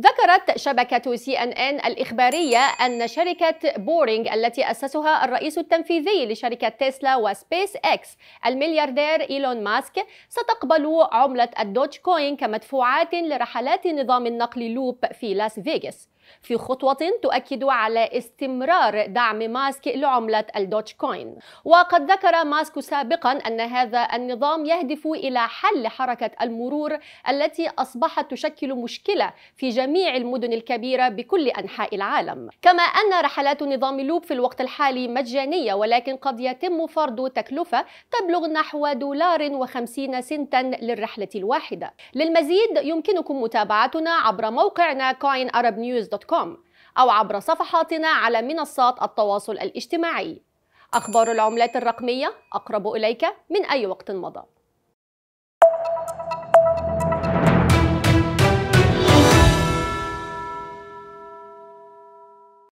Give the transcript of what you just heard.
ذكرت شبكة سي ان ان الإخبارية أن شركة بورينج التي أسسها الرئيس التنفيذي لشركة تسلا وسبيس إكس الملياردير إيلون ماسك ستقبل عملة الدوج كوين كمدفوعات لرحلات نظام النقل لوب في لاس فيغاس في خطوة تؤكد على استمرار دعم ماسك لعملة الدوتش كوين وقد ذكر ماسك سابقا أن هذا النظام يهدف إلى حل حركة المرور التي أصبحت تشكل مشكلة في جميع المدن الكبيرة بكل أنحاء العالم كما أن رحلات نظام لوب في الوقت الحالي مجانية ولكن قد يتم فرض تكلفة تبلغ نحو دولار وخمسين سنتا للرحلة الواحدة للمزيد يمكنكم متابعتنا عبر موقعنا coinarabnews.com دوت كوم أو عبر صفحاتنا على منصات التواصل الاجتماعي أخبار العملات الرقمية أقرب إليك من أي وقت مضى